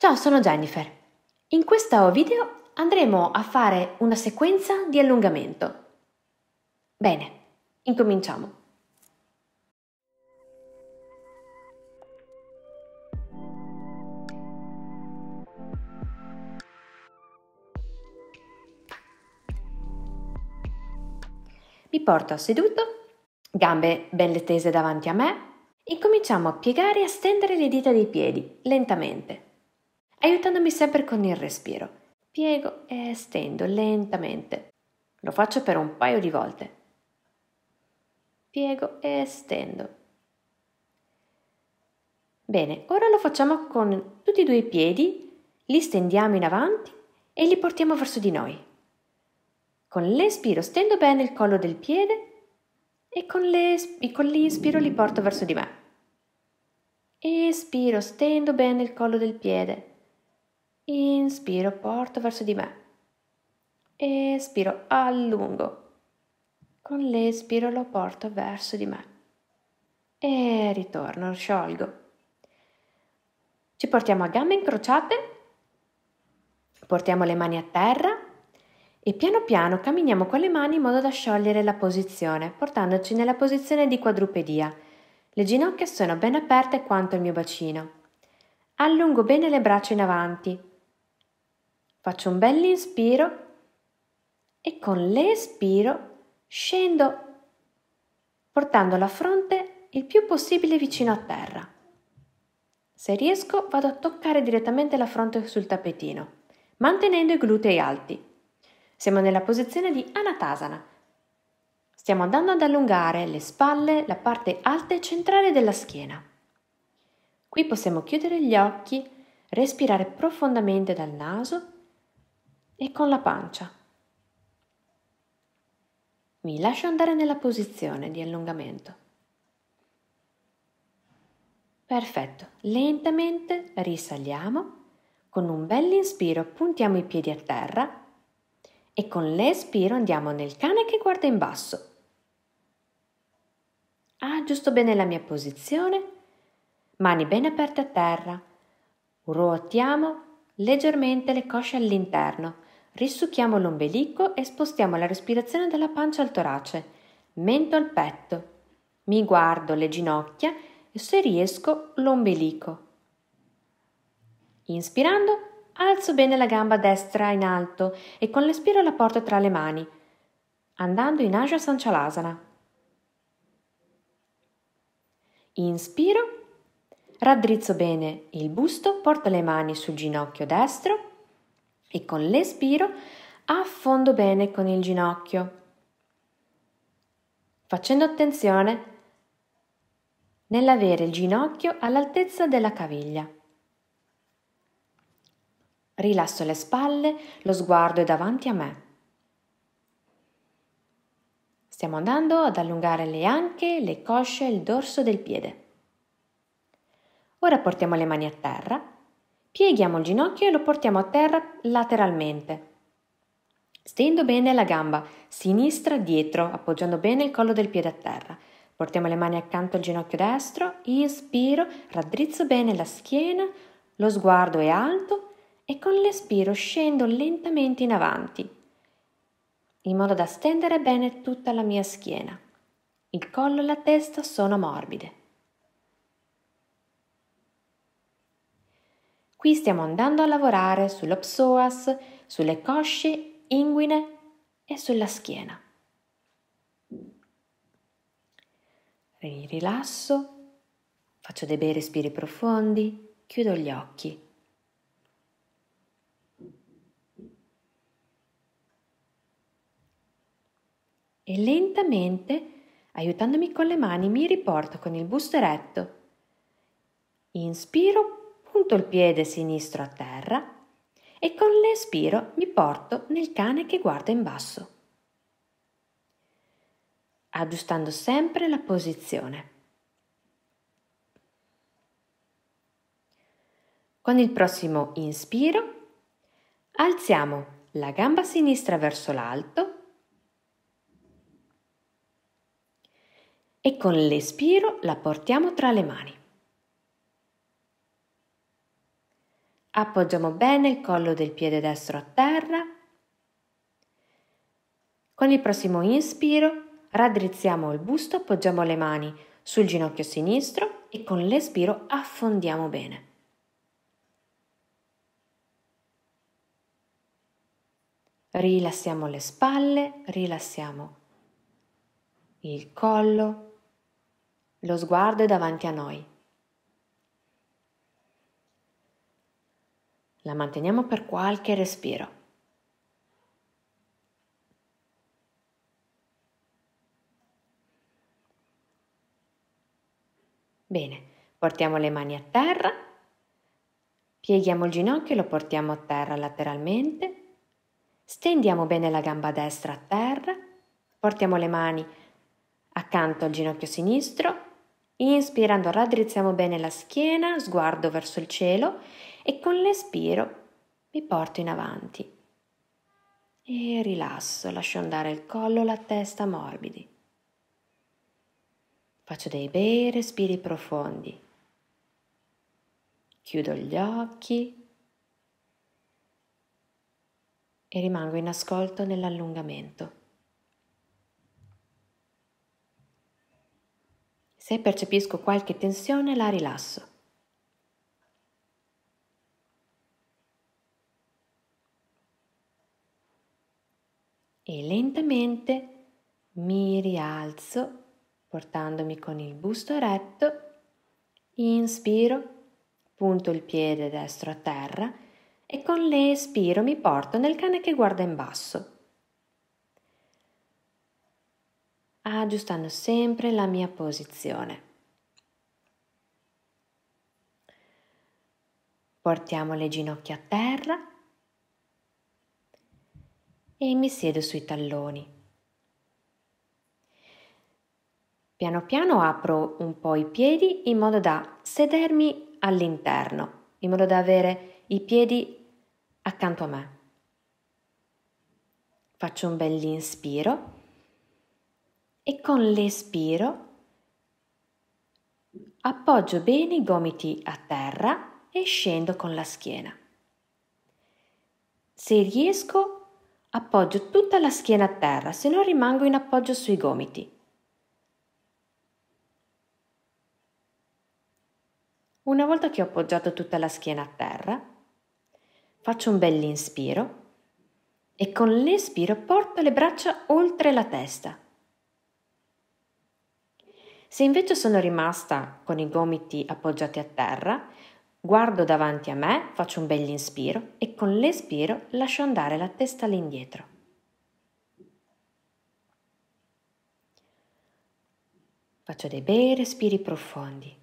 Ciao, sono Jennifer. In questo video andremo a fare una sequenza di allungamento. Bene, incominciamo. Mi porto seduto, gambe belle tese davanti a me, e cominciamo a piegare e a stendere le dita dei piedi lentamente aiutandomi sempre con il respiro. Piego e stendo lentamente. Lo faccio per un paio di volte. Piego e stendo. Bene, ora lo facciamo con tutti e due i piedi, li stendiamo in avanti e li portiamo verso di noi. Con l'espiro stendo bene il collo del piede e con, l'inspiro li porto verso di me. Espiro, stendo bene il collo del piede Inspiro, porto verso di me. Espiro, allungo. Con l'espiro lo porto verso di me. E ritorno, sciolgo. Ci portiamo a gambe incrociate. Portiamo le mani a terra e piano piano camminiamo con le mani in modo da sciogliere la posizione, portandoci nella posizione di quadrupedia. Le ginocchia sono ben aperte quanto il mio bacino. Allungo bene le braccia in avanti, Faccio un bel inspiro e con l'espiro scendo portando la fronte il più possibile vicino a terra. Se riesco vado a toccare direttamente la fronte sul tappetino, mantenendo i glutei alti. Siamo nella posizione di Anatasana. Stiamo andando ad allungare le spalle, la parte alta e centrale della schiena. Qui possiamo chiudere gli occhi, respirare profondamente dal naso e con la pancia. Mi lascio andare nella posizione di allungamento. Perfetto, lentamente risaliamo. Con un bel inspiro puntiamo i piedi a terra e con l'espiro andiamo nel cane che guarda in basso. Ah, giusto bene la mia posizione, mani ben aperte a terra, ruotiamo leggermente le cosce all'interno Risucchiamo l'ombelico e spostiamo la respirazione dalla pancia al torace, mento al petto. Mi guardo le ginocchia e se riesco l'ombelico. Inspirando, alzo bene la gamba destra in alto e con l'espiro la porto tra le mani, andando in Asha Sanchalasana. Inspiro, raddrizzo bene il busto, porto le mani sul ginocchio destro e con l'espiro affondo bene con il ginocchio. Facendo attenzione nell'avere il ginocchio all'altezza della caviglia. Rilasso le spalle, lo sguardo è davanti a me. Stiamo andando ad allungare le anche, le cosce e il dorso del piede. Ora portiamo le mani a terra Pieghiamo il ginocchio e lo portiamo a terra lateralmente. Stendo bene la gamba sinistra dietro, appoggiando bene il collo del piede a terra. Portiamo le mani accanto al ginocchio destro, inspiro, raddrizzo bene la schiena, lo sguardo è alto e con l'espiro scendo lentamente in avanti, in modo da stendere bene tutta la mia schiena. Il collo e la testa sono morbide. Qui stiamo andando a lavorare sullo psoas, sulle cosce, inguine e sulla schiena. Rilasso, faccio dei bei respiri profondi, chiudo gli occhi. E lentamente, aiutandomi con le mani, mi riporto con il busto eretto. Inspiro punto il piede sinistro a terra e con l'espiro mi porto nel cane che guarda in basso, aggiustando sempre la posizione. Con il prossimo inspiro alziamo la gamba sinistra verso l'alto e con l'espiro la portiamo tra le mani. appoggiamo bene il collo del piede destro a terra. Con il prossimo inspiro raddrizziamo il busto, appoggiamo le mani sul ginocchio sinistro e con l'espiro affondiamo bene. Rilassiamo le spalle, rilassiamo il collo, lo sguardo è davanti a noi. La manteniamo per qualche respiro. Bene, portiamo le mani a terra, pieghiamo il ginocchio, e lo portiamo a terra lateralmente, stendiamo bene la gamba destra a terra, portiamo le mani accanto al ginocchio sinistro, Inspirando raddrizziamo bene la schiena, sguardo verso il cielo e con l'espiro mi porto in avanti. E rilasso, lascio andare il collo, la testa morbidi. Faccio dei bei respiri profondi. Chiudo gli occhi e rimango in ascolto nell'allungamento. Se percepisco qualche tensione la rilasso. E lentamente mi rialzo portandomi con il busto retto. Inspiro, punto il piede destro a terra e con l'espiro mi porto nel cane che guarda in basso. aggiustando sempre la mia posizione. Portiamo le ginocchia a terra e mi siedo sui talloni. Piano piano apro un po' i piedi in modo da sedermi all'interno, in modo da avere i piedi accanto a me. Faccio un bell'inspiro e con l'espiro appoggio bene i gomiti a terra e scendo con la schiena. Se riesco, appoggio tutta la schiena a terra, se no rimango in appoggio sui gomiti. Una volta che ho appoggiato tutta la schiena a terra, faccio un bell'inspiro e con l'espiro porto le braccia oltre la testa se invece sono rimasta con i gomiti appoggiati a terra, guardo davanti a me, faccio un bel inspiro e con l'espiro lascio andare la testa all'indietro. Faccio dei bei respiri profondi.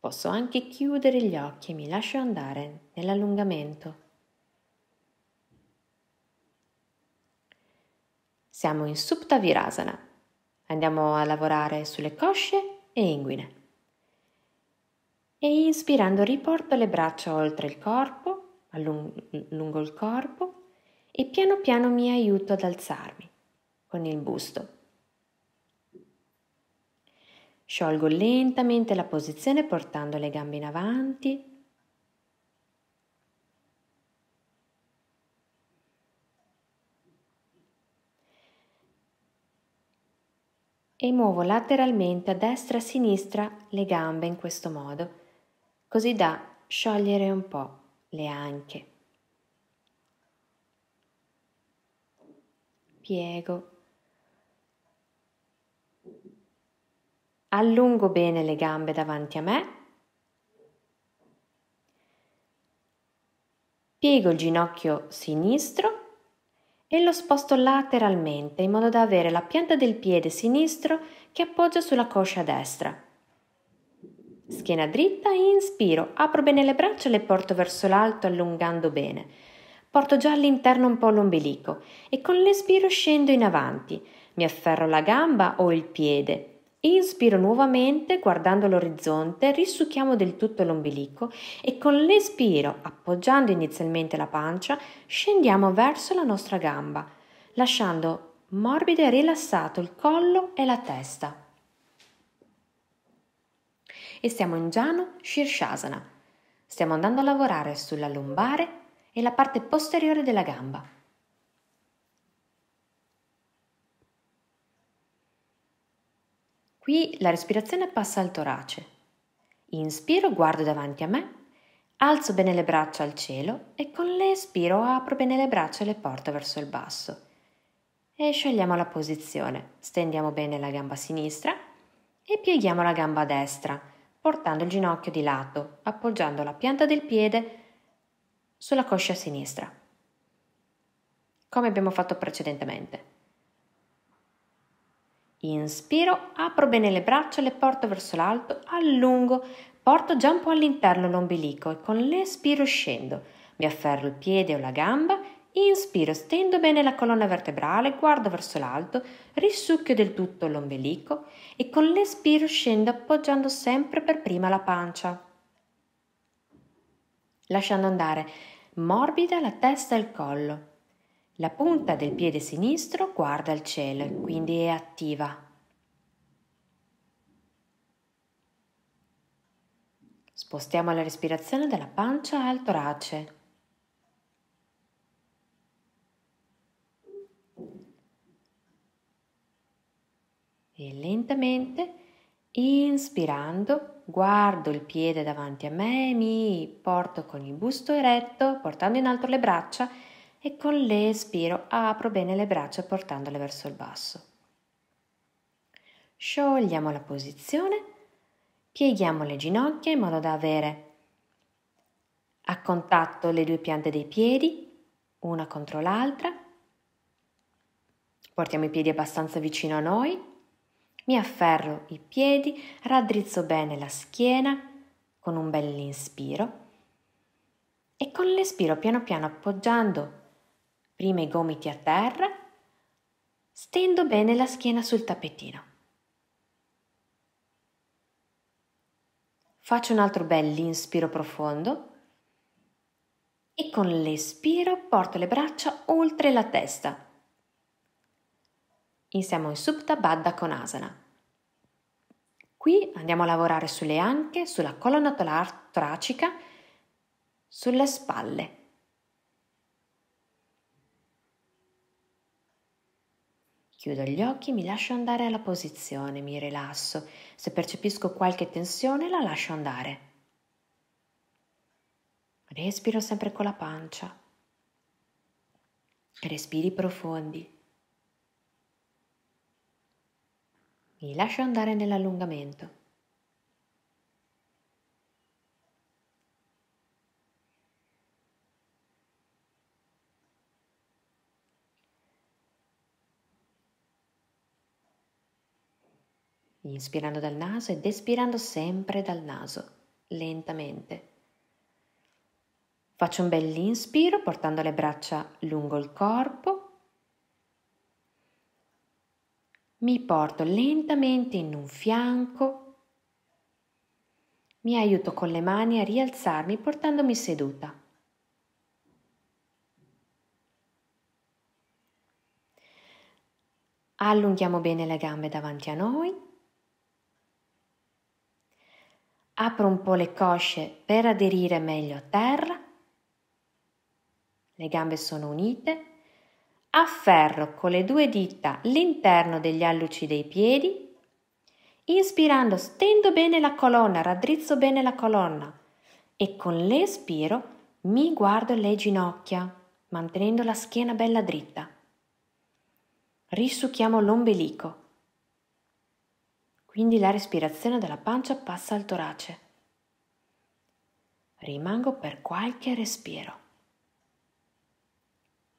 Posso anche chiudere gli occhi e mi lascio andare nell'allungamento. Siamo in Supta Virasana. Andiamo a lavorare sulle cosce e inguine. E inspirando riporto le braccia oltre il corpo, allung- lungo il corpo e piano piano mi aiuto ad alzarmi con il busto. Sciolgo lentamente la posizione portando le gambe in avanti e muovo lateralmente a destra e a sinistra le gambe in questo modo, così da sciogliere un po' le anche. Piego. Allungo bene le gambe davanti a me. Piego il ginocchio sinistro e lo sposto lateralmente in modo da avere la pianta del piede sinistro che appoggia sulla coscia destra. Schiena dritta inspiro, apro bene le braccia e le porto verso l'alto allungando bene. Porto già all'interno un po' l'ombelico e con l'espiro scendo in avanti. Mi afferro la gamba o il piede Inspiro nuovamente guardando l'orizzonte, risucchiamo del tutto l'ombelico e con l'espiro, appoggiando inizialmente la pancia, scendiamo verso la nostra gamba, lasciando morbido e rilassato il collo e la testa. E stiamo in Jano Shirshasana. Stiamo andando a lavorare sulla lombare e la parte posteriore della gamba. Qui la respirazione passa al torace. Inspiro, guardo davanti a me, alzo bene le braccia al cielo e con l'espiro apro bene le braccia e le porto verso il basso. E scegliamo la posizione. Stendiamo bene la gamba sinistra e pieghiamo la gamba destra, portando il ginocchio di lato, appoggiando la pianta del piede sulla coscia sinistra, come abbiamo fatto precedentemente. Inspiro, apro bene le braccia, le porto verso l'alto, allungo, porto già un po' all'interno l'ombelico e con l'espiro scendo. Mi afferro il piede o la gamba, inspiro, stendo bene la colonna vertebrale, guardo verso l'alto, risucchio del tutto l'ombelico e con l'espiro scendo appoggiando sempre per prima la pancia. Lasciando andare morbida la testa e il collo. La punta del piede sinistro guarda il cielo, quindi è attiva. Spostiamo la respirazione dalla pancia al torace. E lentamente, inspirando, guardo il piede davanti a me, mi porto con il busto eretto, portando in alto le braccia e con l'espiro apro bene le braccia portandole verso il basso. Sciogliamo la posizione, pieghiamo le ginocchia in modo da avere a contatto le due piante dei piedi, una contro l'altra. Portiamo i piedi abbastanza vicino a noi. Mi afferro i piedi, raddrizzo bene la schiena con un bell'inspiro e con l'espiro piano piano appoggiando Prima i gomiti a terra, stendo bene la schiena sul tappetino. Faccio un altro bell'inspiro profondo e con l'espiro porto le braccia oltre la testa. Insiamo in Supta Baddha Konasana. Qui andiamo a lavorare sulle anche, sulla colonna toracica, sulle spalle. Chiudo gli occhi, mi lascio andare alla posizione, mi rilasso. Se percepisco qualche tensione la lascio andare. Respiro sempre con la pancia. Respiri profondi. Mi lascio andare nell'allungamento. inspirando dal naso ed espirando sempre dal naso, lentamente. Faccio un bel inspiro portando le braccia lungo il corpo. Mi porto lentamente in un fianco. Mi aiuto con le mani a rialzarmi portandomi seduta. Allunghiamo bene le gambe davanti a noi apro un po' le cosce per aderire meglio a terra, le gambe sono unite, afferro con le due dita l'interno degli alluci dei piedi, inspirando stendo bene la colonna, raddrizzo bene la colonna e con l'espiro mi guardo le ginocchia, mantenendo la schiena bella dritta. Risucchiamo l'ombelico quindi la respirazione dalla pancia passa al torace. Rimango per qualche respiro.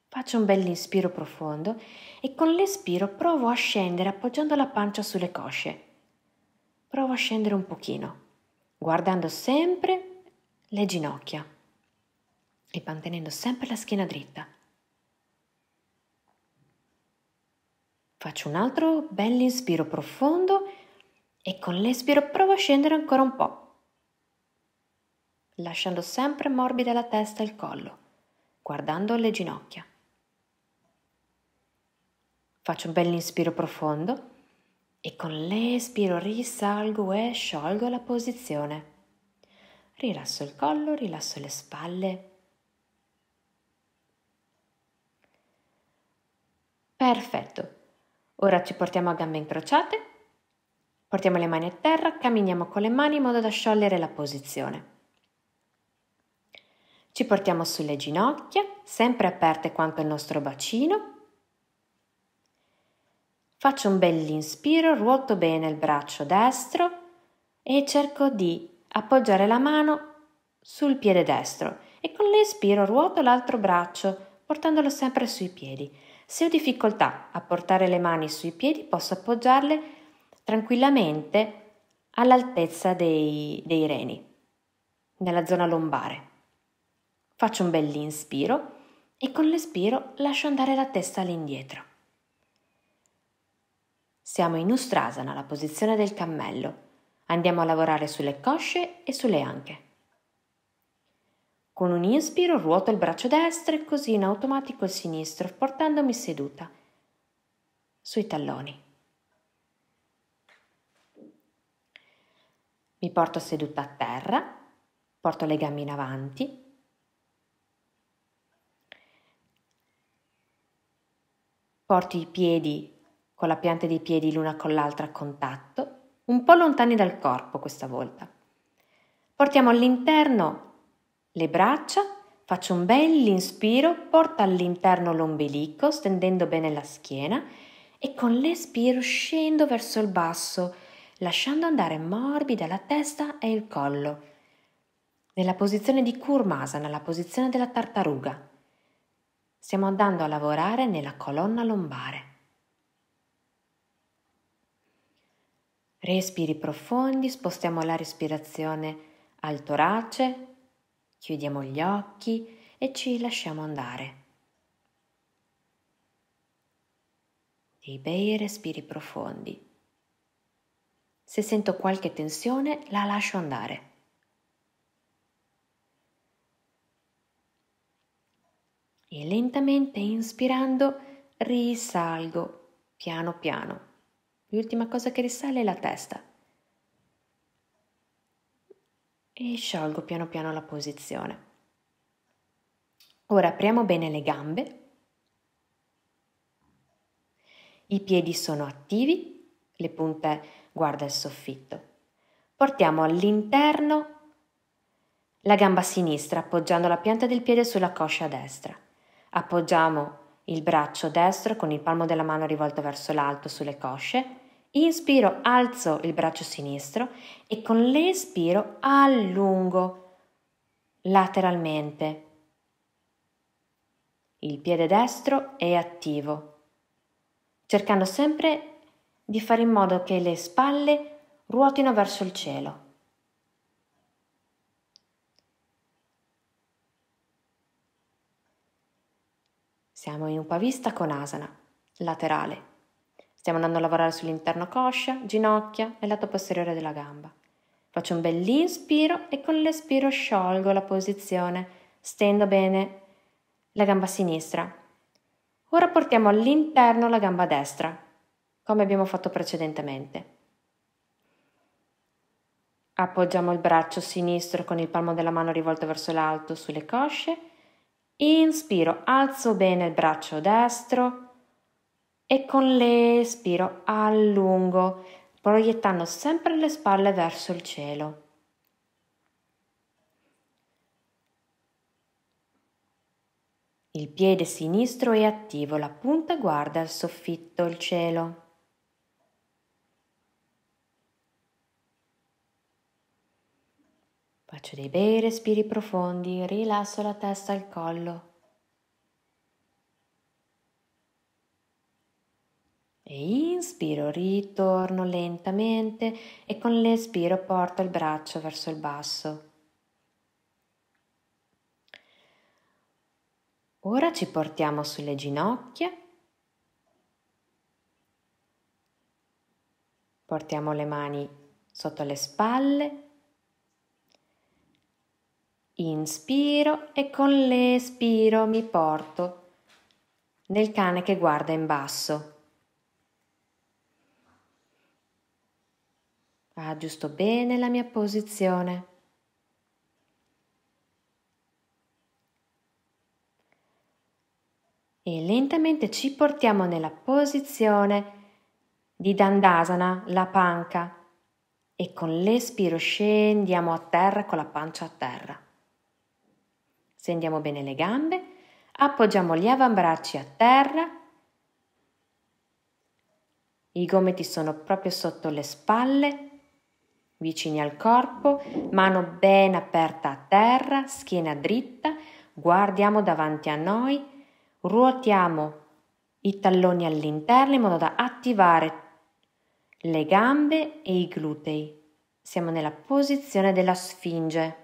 Faccio un bel inspiro profondo e con l'espiro provo a scendere appoggiando la pancia sulle cosce. Provo a scendere un pochino, guardando sempre le ginocchia e mantenendo sempre la schiena dritta. Faccio un altro bel inspiro profondo e con l'espiro provo a scendere ancora un po', lasciando sempre morbida la testa e il collo, guardando le ginocchia. Faccio un bel inspiro profondo e con l'espiro risalgo e sciolgo la posizione. Rilasso il collo, rilasso le spalle. Perfetto. Ora ci portiamo a gambe incrociate Portiamo le mani a terra, camminiamo con le mani in modo da sciogliere la posizione. Ci portiamo sulle ginocchia, sempre aperte quanto il nostro bacino. Faccio un bel inspiro, ruoto bene il braccio destro e cerco di appoggiare la mano sul piede destro e con l'espiro ruoto l'altro braccio portandolo sempre sui piedi. Se ho difficoltà a portare le mani sui piedi posso appoggiarle tranquillamente all'altezza dei, dei reni, nella zona lombare. Faccio un bel inspiro e con l'espiro lascio andare la testa all'indietro. Siamo in Ustrasana, la posizione del cammello. Andiamo a lavorare sulle cosce e sulle anche. Con un inspiro ruoto il braccio destro e così in automatico il sinistro, portandomi seduta sui talloni. Mi porto seduta a terra, porto le gambe in avanti. Porto i piedi con la pianta dei piedi l'una con l'altra a contatto, un po' lontani dal corpo questa volta. Portiamo all'interno le braccia, faccio un bel inspiro, porto all'interno l'ombelico, stendendo bene la schiena e con l'espiro scendo verso il basso lasciando andare morbida la testa e il collo, nella posizione di Kurmasana, la posizione della tartaruga. Stiamo andando a lavorare nella colonna lombare. Respiri profondi, spostiamo la respirazione al torace, chiudiamo gli occhi e ci lasciamo andare. Dei bei respiri profondi. Se sento qualche tensione, la lascio andare. E lentamente inspirando, risalgo piano piano. L'ultima cosa che risale è la testa. E sciolgo piano piano la posizione. Ora apriamo bene le gambe. I piedi sono attivi, le punte guarda il soffitto. Portiamo all'interno la gamba sinistra appoggiando la pianta del piede sulla coscia destra. Appoggiamo il braccio destro con il palmo della mano rivolto verso l'alto sulle cosce. Inspiro, alzo il braccio sinistro e con l'espiro allungo lateralmente. Il piede destro è attivo, cercando sempre di fare in modo che le spalle ruotino verso il cielo. Siamo in upavista con asana, laterale. Stiamo andando a lavorare sull'interno coscia, ginocchia e lato posteriore della gamba. Faccio un bell'inspiro e con l'espiro sciolgo la posizione, stendo bene la gamba sinistra. Ora portiamo all'interno la gamba destra, come abbiamo fatto precedentemente. Appoggiamo il braccio sinistro con il palmo della mano rivolto verso l'alto sulle cosce. Inspiro, alzo bene il braccio destro e con l'espiro allungo, proiettando sempre le spalle verso il cielo. Il piede sinistro è attivo, la punta guarda il soffitto, il cielo. Faccio dei bei respiri profondi, rilasso la testa al collo. E inspiro, ritorno lentamente e con l'espiro porto il braccio verso il basso. Ora ci portiamo sulle ginocchia. Portiamo le mani sotto le spalle Inspiro e con l'espiro mi porto nel cane che guarda in basso. Aggiusto bene la mia posizione. E lentamente ci portiamo nella posizione di Dandasana, la panca, e con l'espiro scendiamo a terra con la pancia a terra. Stendiamo bene le gambe, appoggiamo gli avambracci a terra, i gomiti sono proprio sotto le spalle, vicini al corpo, mano ben aperta a terra, schiena dritta, guardiamo davanti a noi, ruotiamo i talloni all'interno in modo da attivare le gambe e i glutei. Siamo nella posizione della sfinge.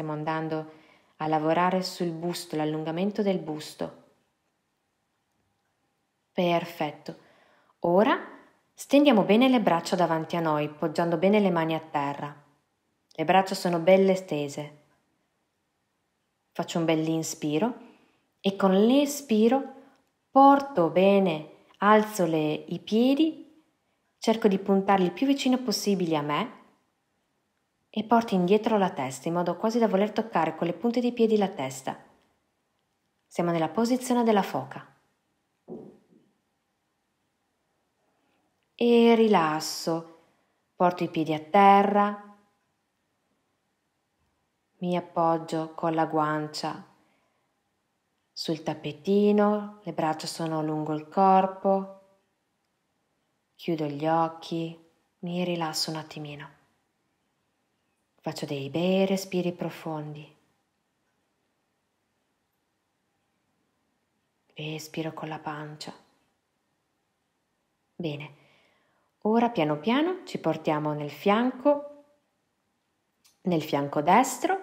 Stiamo andando a lavorare sul busto, l'allungamento del busto. Perfetto. Ora stendiamo bene le braccia davanti a noi, poggiando bene le mani a terra. Le braccia sono belle stese. Faccio un bell'inspiro e con l'espiro porto bene, alzo le, i piedi, cerco di puntarli il più vicino possibile a me e porti indietro la testa in modo quasi da voler toccare con le punte dei piedi la testa. Siamo nella posizione della foca. E rilasso, porto i piedi a terra, mi appoggio con la guancia sul tappetino, le braccia sono lungo il corpo, chiudo gli occhi, mi rilasso un attimino. Faccio dei bei respiri profondi. Respiro con la pancia. Bene, ora piano piano ci portiamo nel fianco, nel fianco destro.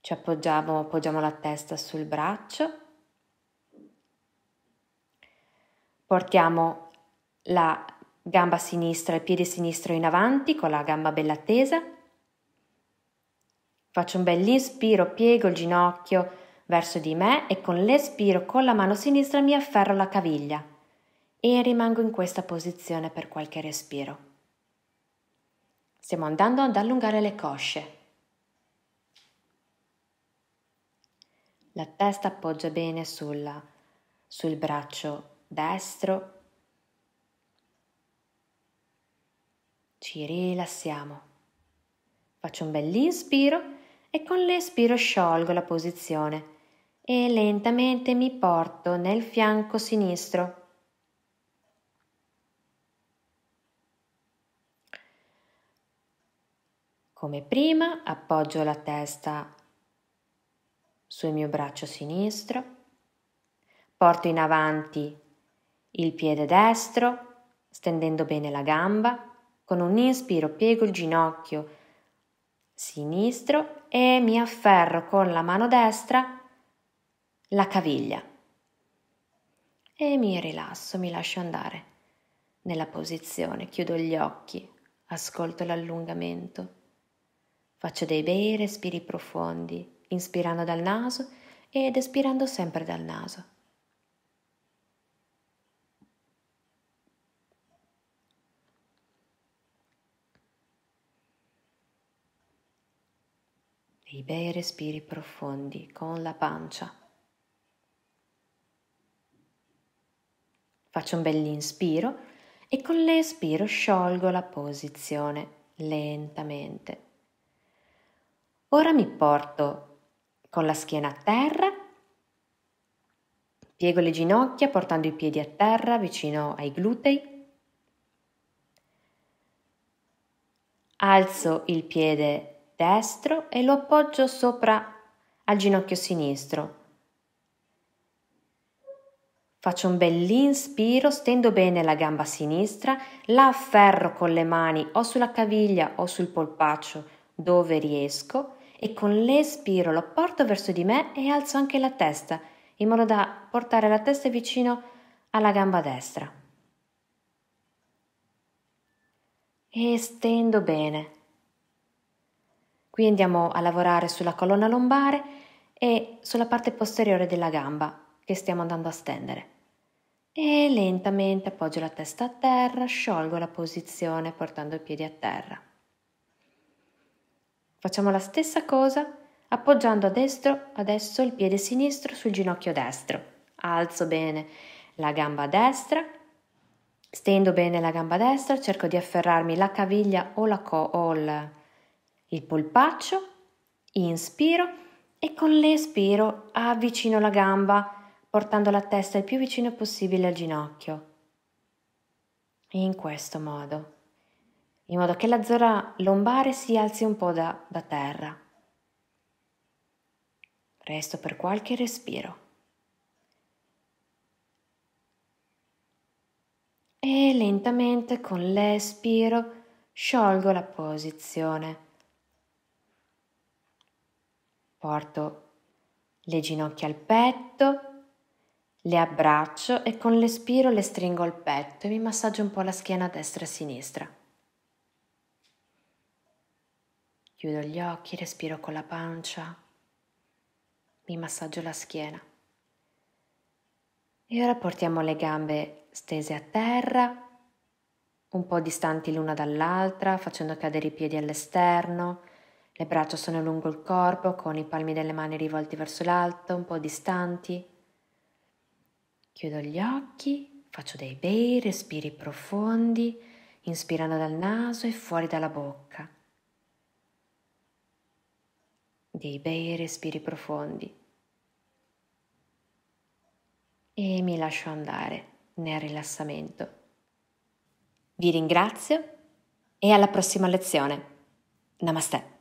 Ci appoggiamo, appoggiamo la testa sul braccio. Portiamo la gamba sinistra e piede sinistro in avanti con la gamba bella tesa. Faccio un bel inspiro, piego il ginocchio verso di me e con l'espiro con la mano sinistra mi afferro la caviglia e rimango in questa posizione per qualche respiro. Stiamo andando ad allungare le cosce. La testa appoggia bene sulla, sul braccio destro ci rilassiamo. Faccio un bel inspiro e con l'espiro sciolgo la posizione e lentamente mi porto nel fianco sinistro. Come prima appoggio la testa sul mio braccio sinistro, porto in avanti il piede destro, stendendo bene la gamba con un inspiro piego il ginocchio sinistro e mi afferro con la mano destra la caviglia e mi rilasso, mi lascio andare nella posizione, chiudo gli occhi, ascolto l'allungamento, faccio dei bei respiri profondi, inspirando dal naso ed espirando sempre dal naso. dei bei respiri profondi con la pancia. Faccio un bell'inspiro e con l'espiro sciolgo la posizione lentamente. Ora mi porto con la schiena a terra, piego le ginocchia portando i piedi a terra vicino ai glutei alzo il piede destro e lo appoggio sopra al ginocchio sinistro. Faccio un bell'inspiro, stendo bene la gamba sinistra, la afferro con le mani o sulla caviglia o sul polpaccio dove riesco e con l'espiro lo porto verso di me e alzo anche la testa in modo da portare la testa vicino alla gamba destra. E stendo bene. Qui andiamo a lavorare sulla colonna lombare e sulla parte posteriore della gamba che stiamo andando a stendere. E lentamente appoggio la testa a terra, sciolgo la posizione portando i piedi a terra. Facciamo la stessa cosa appoggiando a destro, adesso il piede sinistro sul ginocchio destro. Alzo bene la gamba destra, stendo bene la gamba destra, cerco di afferrarmi la caviglia o, la co- o il il polpaccio, inspiro e con l'espiro avvicino la gamba portando la testa il più vicino possibile al ginocchio. In questo modo, in modo che la zona lombare si alzi un po' da, da terra. Resto per qualche respiro. E lentamente con l'espiro sciolgo la posizione. Porto le ginocchia al petto, le abbraccio e con l'espiro le stringo al petto e mi massaggio un po' la schiena a destra e a sinistra. Chiudo gli occhi, respiro con la pancia, mi massaggio la schiena. E ora portiamo le gambe stese a terra, un po' distanti l'una dall'altra, facendo cadere i piedi all'esterno le braccia sono lungo il corpo, con i palmi delle mani rivolti verso l'alto, un po' distanti. Chiudo gli occhi, faccio dei bei respiri profondi, inspirando dal naso e fuori dalla bocca. Dei bei respiri profondi. E mi lascio andare nel rilassamento. Vi ringrazio e alla prossima lezione. Namaste.